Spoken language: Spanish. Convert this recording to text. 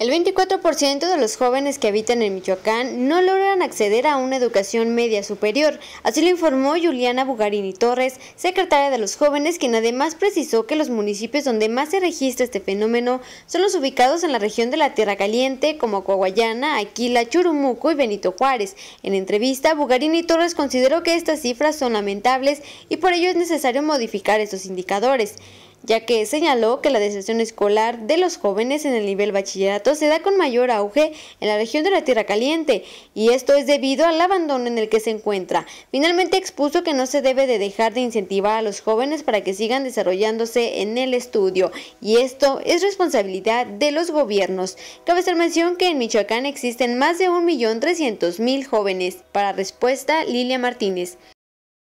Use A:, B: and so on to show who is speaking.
A: El 24% de los jóvenes que habitan en Michoacán no logran acceder a una educación media superior, así lo informó Juliana Bugarini Torres, secretaria de los jóvenes, quien además precisó que los municipios donde más se registra este fenómeno son los ubicados en la región de la Tierra Caliente, como Coahuayana, Aquila, Churumuco y Benito Juárez. En entrevista, Bugarini Torres consideró que estas cifras son lamentables y por ello es necesario modificar estos indicadores ya que señaló que la deserción escolar de los jóvenes en el nivel bachillerato se da con mayor auge en la región de la Tierra Caliente, y esto es debido al abandono en el que se encuentra. Finalmente expuso que no se debe de dejar de incentivar a los jóvenes para que sigan desarrollándose en el estudio, y esto es responsabilidad de los gobiernos. Cabe hacer mención que en Michoacán existen más de 1.300.000 jóvenes. Para respuesta, Lilia Martínez.